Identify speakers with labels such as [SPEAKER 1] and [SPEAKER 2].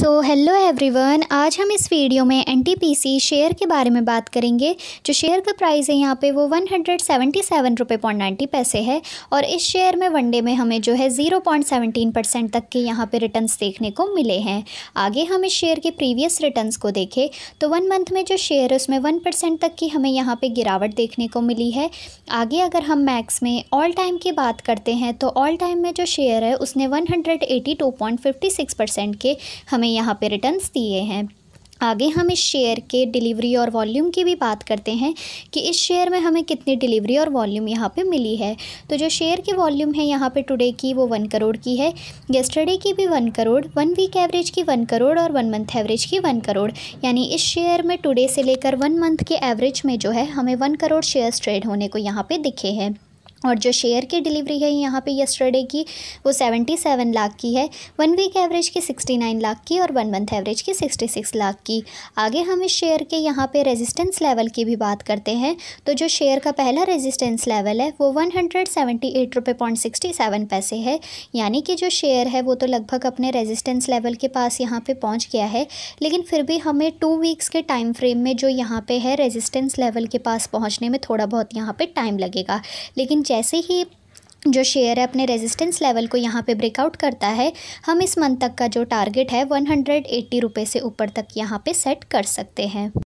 [SPEAKER 1] so hello everyone आज हम इस वीडियो में एन शेयर के बारे में बात करेंगे जो शेयर का प्राइस है यहाँ पे वो वन हंड्रेड सेवेंटी सेवन रुपये पॉइंट नाइन्टी पैसे है और इस शेयर में वनडे में हमें जो है ज़ीरो पॉइंट सेवेंटीन परसेंट तक के यहाँ पे रिटर्न्स देखने को मिले हैं आगे हम इस शेयर के प्रीवियस रिटर्न्स को देखें तो वन मंथ में जो शेयर है उसमें वन परसेंट तक की हमें यहाँ पर गिरावट देखने को मिली है आगे अगर हम मैक्स में ऑल टाइम की बात करते हैं तो ऑल टाइम में जो शेयर है उसने वन के हमें यहाँ पे रिटर्न्स दिए हैं आगे हम इस शेयर के डिलीवरी और वॉल्यूम की भी बात करते हैं कि इस शेयर में हमें कितनी डिलीवरी और वॉल्यूम यहाँ पे मिली है तो जो शेयर की वॉल्यूम है यहाँ पे टुडे की वो वन करोड़ की है येस्टरडे की भी one crore one week average की वन करोड़ और वन मंथ एवरेज की वन करोड़ यानी इस शेयर में टुडे से लेकर वन मंथ के एवरेज में जो है हमें वन करोड़ शेयर्स ट्रेड होने को यहाँ पर दिखे हैं और जो शेयर की डिलीवरी है यहाँ पे यस्टरडे की वो सेवेंटी सेवन लाख की है वन वीक एवरेज की सिक्सटी नाइन लाख की और वन मंथ एवरेज की सिक्सटी सिक्स लाख की आगे हम इस शेयर के यहाँ पे रेजिस्टेंस लेवल की भी बात करते हैं तो जो शेयर का पहला रेजिस्टेंस लेवल है वो वन हंड्रेड सेवेंटी एट रुपये पॉइंट सिक्सटी सेवन पैसे है यानी कि जो शेयर है वो तो लगभग अपने रेजिस्टेंस लेवल के पास यहाँ पर पहुँच गया है लेकिन फिर भी हमें टू वीक्स के टाइम फ्रेम में जो यहाँ पर है रेजिस्टेंस लेवल के पास पहुँचने में थोड़ा बहुत यहाँ पर टाइम लगेगा लेकिन जैसे ही जो शेयर है अपने रेजिस्टेंस लेवल को यहाँ पे ब्रेकआउट करता है हम इस मंथ तक का जो टारगेट है वन हंड्रेड एट्टी रुपये से ऊपर तक यहाँ पे सेट कर सकते हैं